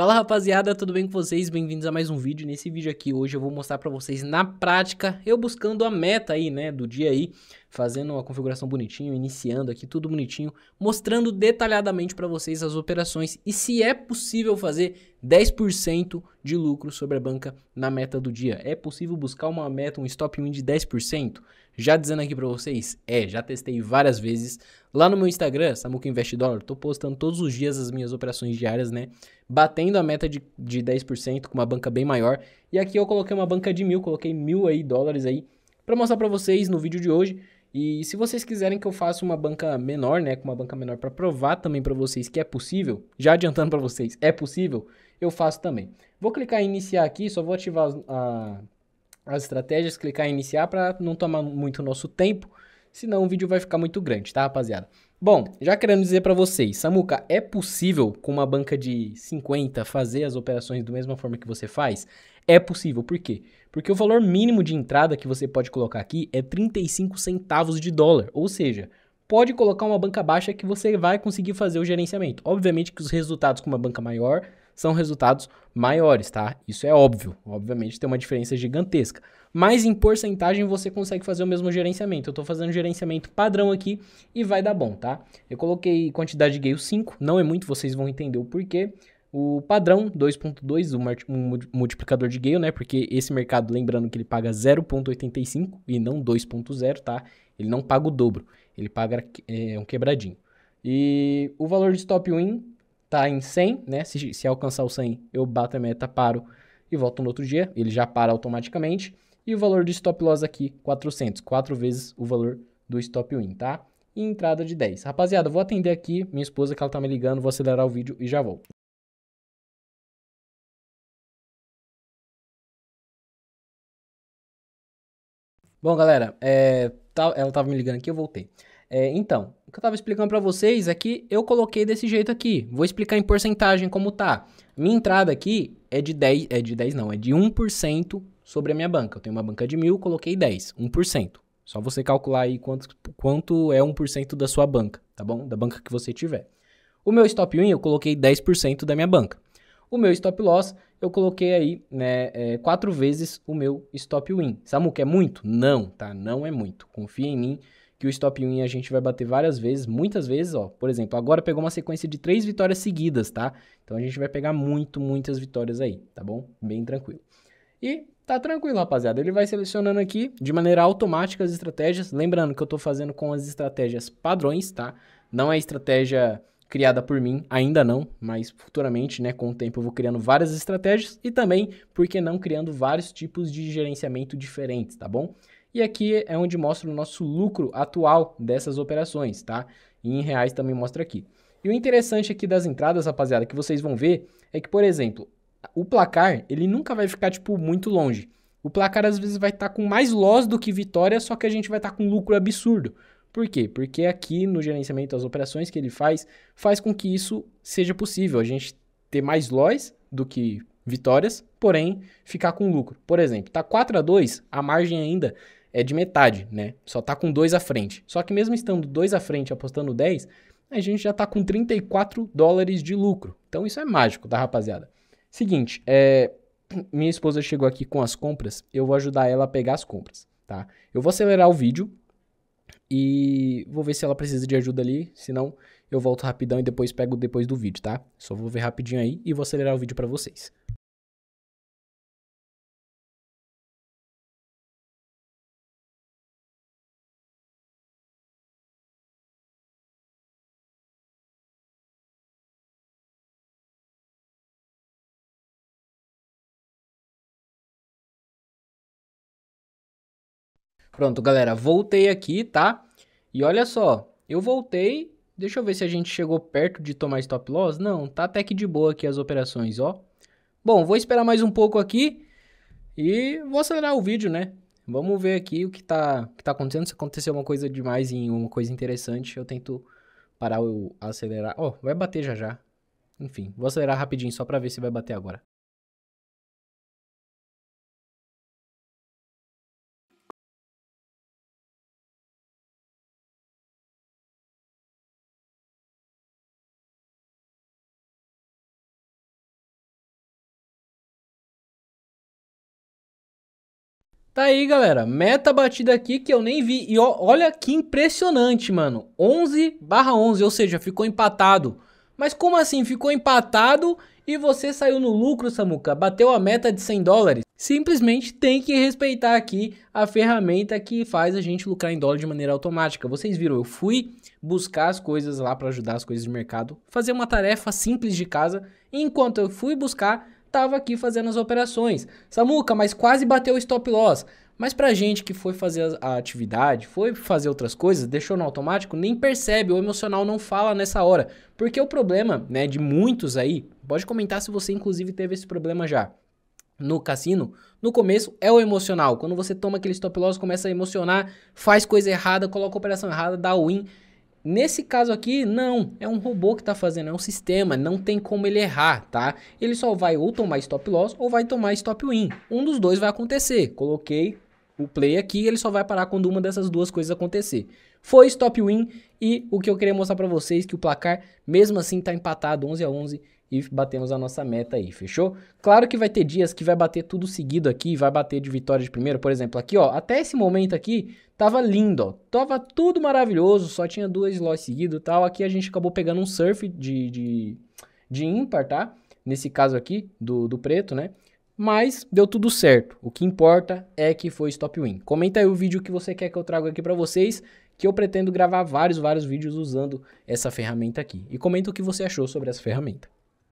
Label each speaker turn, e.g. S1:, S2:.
S1: Fala rapaziada, tudo bem com vocês? Bem-vindos a mais um vídeo. Nesse vídeo aqui hoje eu vou mostrar para vocês na prática, eu buscando a meta aí, né, do dia aí, fazendo uma configuração bonitinho, iniciando aqui tudo bonitinho, mostrando detalhadamente para vocês as operações e se é possível fazer 10% de lucro sobre a banca na meta do dia. É possível buscar uma meta, um stop win de 10%? Já dizendo aqui para vocês, é, já testei várias vezes. Lá no meu Instagram, Samuca Invest tô postando todos os dias as minhas operações diárias, né? Batendo a meta de, de 10% com uma banca bem maior. E aqui eu coloquei uma banca de mil, coloquei mil aí, dólares aí, para mostrar para vocês no vídeo de hoje e se vocês quiserem que eu faça uma banca menor, né, com uma banca menor para provar também para vocês que é possível, já adiantando para vocês, é possível, eu faço também. Vou clicar em iniciar aqui, só vou ativar a, as estratégias, clicar em iniciar para não tomar muito nosso tempo, senão o vídeo vai ficar muito grande, tá, rapaziada? Bom, já querendo dizer para vocês, Samuca, é possível com uma banca de 50 fazer as operações da mesma forma que você faz? É possível, por quê? Porque o valor mínimo de entrada que você pode colocar aqui é 35 centavos de dólar, ou seja, pode colocar uma banca baixa que você vai conseguir fazer o gerenciamento. Obviamente que os resultados com uma banca maior são resultados maiores, tá? Isso é óbvio. Obviamente tem uma diferença gigantesca. Mas em porcentagem você consegue fazer o mesmo gerenciamento. Eu estou fazendo gerenciamento padrão aqui e vai dar bom, tá? Eu coloquei quantidade de gale 5, não é muito, vocês vão entender o porquê o padrão 2.2, um multiplicador de Gale, né? Porque esse mercado, lembrando que ele paga 0.85 e não 2.0, tá? Ele não paga o dobro, ele paga é, um quebradinho. E o valor de stop win tá em 100, né? Se, se alcançar o 100, eu bato a meta, paro e volto no outro dia. Ele já para automaticamente. E o valor de stop loss aqui, 400, 4 vezes o valor do stop win, tá? E entrada de 10. Rapaziada, vou atender aqui minha esposa que ela tá me ligando, vou acelerar o vídeo e já volto. Bom, galera, é, tá, ela tava me ligando aqui, eu voltei. É, então, o que eu tava explicando para vocês é que eu coloquei desse jeito aqui. Vou explicar em porcentagem como tá. Minha entrada aqui é de 10, é de 10 não, é de 1% sobre a minha banca. Eu tenho uma banca de mil, coloquei 10, 1%. Só você calcular aí quanto, quanto é 1% da sua banca, tá bom? Da banca que você tiver. O meu stop win eu coloquei 10% da minha banca. O meu stop loss, eu coloquei aí né, é, quatro vezes o meu stop win. Samu, é muito? Não, tá? Não é muito. Confia em mim que o stop win a gente vai bater várias vezes, muitas vezes, ó. Por exemplo, agora pegou uma sequência de três vitórias seguidas, tá? Então a gente vai pegar muito, muitas vitórias aí, tá bom? Bem tranquilo. E Tá tranquilo, rapaziada. Ele vai selecionando aqui de maneira automática as estratégias. Lembrando que eu tô fazendo com as estratégias padrões, tá? Não é estratégia criada por mim, ainda não, mas futuramente, né, com o tempo eu vou criando várias estratégias e também, por que não, criando vários tipos de gerenciamento diferentes, tá bom? E aqui é onde mostra o nosso lucro atual dessas operações, tá? E em reais também mostra aqui. E o interessante aqui das entradas, rapaziada, que vocês vão ver é que, por exemplo, o placar, ele nunca vai ficar, tipo, muito longe. O placar às vezes vai estar tá com mais loss do que vitória, só que a gente vai estar tá com lucro absurdo. Por quê? Porque aqui no gerenciamento das operações que ele faz, faz com que isso seja possível. A gente ter mais lois do que vitórias, porém ficar com lucro. Por exemplo, tá 4 a 2, a margem ainda é de metade, né? Só tá com 2 à frente. Só que mesmo estando 2 à frente, apostando 10, a gente já tá com 34 dólares de lucro. Então isso é mágico, tá, rapaziada? Seguinte, é, minha esposa chegou aqui com as compras, eu vou ajudar ela a pegar as compras, tá? Eu vou acelerar o vídeo e vou ver se ela precisa de ajuda ali, se não eu volto rapidão e depois pego depois do vídeo, tá? Só vou ver rapidinho aí e vou acelerar o vídeo para vocês. Pronto, galera, voltei aqui, tá? E olha só, eu voltei, deixa eu ver se a gente chegou perto de tomar stop loss. Não, tá até que de boa aqui as operações, ó. Bom, vou esperar mais um pouco aqui e vou acelerar o vídeo, né? Vamos ver aqui o que tá, que tá acontecendo. Se acontecer uma coisa demais em uma coisa interessante, eu tento parar o acelerar. Ó, oh, vai bater já já. Enfim, vou acelerar rapidinho só para ver se vai bater agora. Tá aí, galera. Meta batida aqui que eu nem vi. E ó, olha que impressionante, mano. 11 barra 11, ou seja, ficou empatado. Mas como assim? Ficou empatado e você saiu no lucro, Samuca. Bateu a meta de 100 dólares. Simplesmente tem que respeitar aqui a ferramenta que faz a gente lucrar em dólar de maneira automática. Vocês viram, eu fui buscar as coisas lá para ajudar as coisas de mercado, fazer uma tarefa simples de casa. Enquanto eu fui buscar, estava aqui fazendo as operações. Samuca, mas quase bateu o stop loss. Mas para gente que foi fazer a atividade, foi fazer outras coisas, deixou no automático, nem percebe, o emocional não fala nessa hora. Porque o problema, né, de muitos aí, pode comentar se você inclusive teve esse problema já no cassino, no começo é o emocional. Quando você toma aquele stop loss, começa a emocionar, faz coisa errada, coloca a operação errada, dá win Nesse caso aqui, não, é um robô que está fazendo, é um sistema, não tem como ele errar, tá? Ele só vai ou tomar stop loss ou vai tomar stop win. Um dos dois vai acontecer. Coloquei o play aqui, ele só vai parar quando uma dessas duas coisas acontecer. Foi stop win e o que eu queria mostrar para vocês é que o placar mesmo assim está empatado 11 a 11 e batemos a nossa meta aí, fechou? Claro que vai ter dias que vai bater tudo seguido aqui, vai bater de vitória de primeiro, por exemplo, aqui ó, até esse momento aqui tava lindo, ó, tava tudo maravilhoso, só tinha duas loss seguido e tal, aqui a gente acabou pegando um surf de, de, de ímpar, tá? Nesse caso aqui, do, do preto, né? Mas deu tudo certo, o que importa é que foi stop win. Comenta aí o vídeo que você quer que eu traga aqui para vocês, que eu pretendo gravar vários, vários vídeos usando essa ferramenta aqui. E comenta o que você achou sobre essa ferramenta.